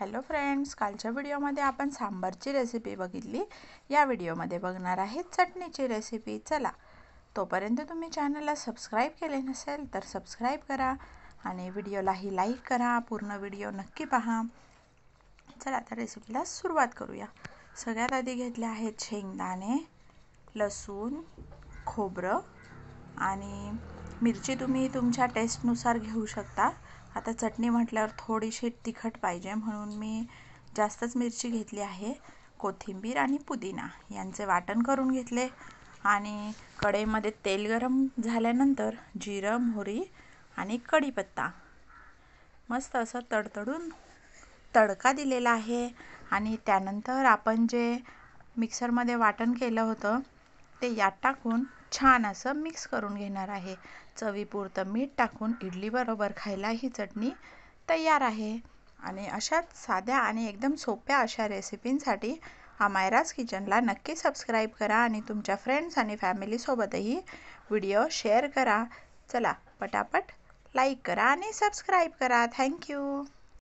hello friends कालच्या व्हिडिओमध्ये आपण सांबारची रेसिपी बघितली या व्हिडिओमध्ये बघणार आहे चटणीची रेसिपी चला तोपर्यंत तुम्ही चॅनलला सबस्क्राईब केले नसेल तर सबस्क्राईब करा आणि व्हिडिओलाही लाईक करा पूर्ण व्हिडिओ नक्की पहा चला त्या रेसिपीला सुरुवात करूया सगळ्यात आधी घेतले आहेत शेंगदाणे लसूण खोबरं आणि मिरची तुम्ही तुमच्या टेस्टनुसार घेऊ शकता आता चटणी म्हटल्यावर थोडीशी तिखट पाहिजे म्हणून मी जास्तच मिरची घेतली आहे कोथिंबीर आणि पुदिना यांचे वाटण करून घेतले आणि कढईमध्ये तेल गरम झाल्यानंतर जिरं मोहरी आणि कढीपत्ता मस्त असं तडतडून तडका दिलेला आहे आणि त्यानंतर आपण जे मिक्सरमध्ये वाटण केलं होतं ते यात टाकून छान असं मिक्स करून घेणार आहे चवीपुरतं मीठ टाकून इडलीबरोबर खायला ही चटणी तयार आहे आणि अशाच साध्या आणि एकदम सोप्या अशा रेसिपींसाठी हा मायराज किचनला नक्की सबस्क्राईब करा आणि तुमच्या फ्रेंड्स आणि फॅमिलीसोबतही व्हिडिओ शेअर करा चला पटापट लाईक करा आणि सबस्क्राईब करा थँक्यू